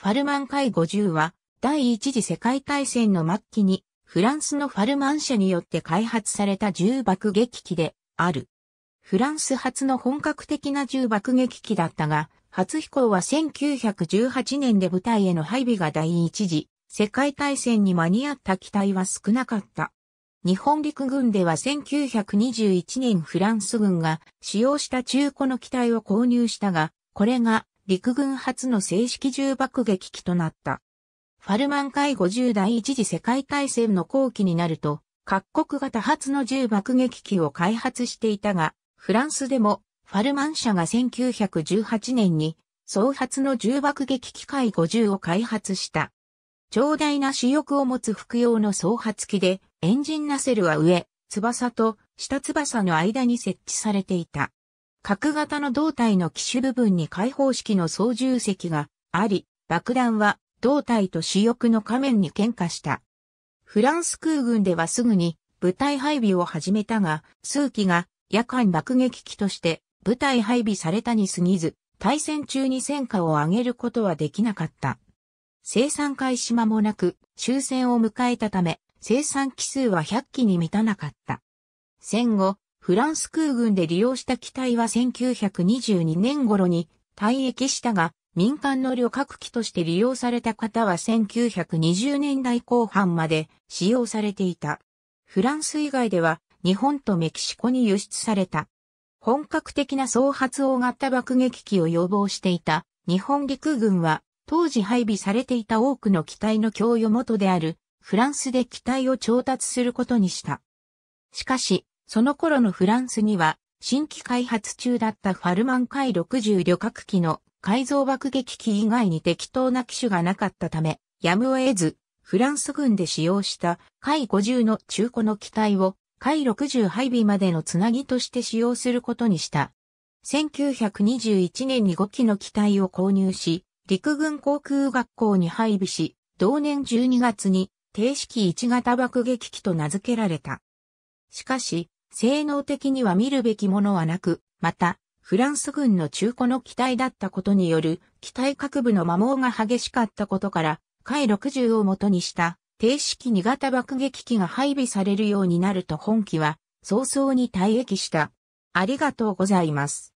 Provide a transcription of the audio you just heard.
ファルマン海50は、第一次世界大戦の末期に、フランスのファルマン社によって開発された銃爆撃機である。フランス初の本格的な銃爆撃機だったが、初飛行は1918年で部隊への配備が第一次世界大戦に間に合った機体は少なかった。日本陸軍では1921年フランス軍が使用した中古の機体を購入したが、これが陸軍初の正式銃爆撃機となった。ファルマン海50第一次世界大戦の後期になると、各国が多発の銃爆撃機を開発していたが、フランスでもファルマン社が1918年に総発の重爆撃機械50を開発した。長大な主翼を持つ服用の総発機で、エンジンナセルは上、翼と下翼の間に設置されていた。角型の胴体の機種部分に開放式の操縦席があり、爆弾は胴体と主翼の仮面に喧嘩した。フランス空軍ではすぐに部隊配備を始めたが、数機が夜間爆撃機として部隊配備されたに過ぎず、対戦中に戦果を上げることはできなかった。生産開始間もなく終戦を迎えたため、生産機数は100機に満たなかった。戦後、フランス空軍で利用した機体は1922年頃に退役したが、民間の旅客機として利用された方は1920年代後半まで使用されていた。フランス以外では日本とメキシコに輸出された。本格的な総発大型爆撃機を要望していた日本陸軍は当時配備されていた多くの機体の供与元であるフランスで機体を調達することにした。しかし、その頃のフランスには、新規開発中だったファルマン海60旅客機の改造爆撃機以外に適当な機種がなかったため、やむを得ず、フランス軍で使用した海50の中古の機体を海60配備までのつなぎとして使用することにした。1921年に5機の機体を購入し、陸軍航空学校に配備し、同年12月に定式1型爆撃機と名付けられた。しかし、性能的には見るべきものはなく、また、フランス軍の中古の機体だったことによる、機体各部の摩耗が激しかったことから、海60を元にした、低式2型爆撃機が配備されるようになると本機は、早々に退役した。ありがとうございます。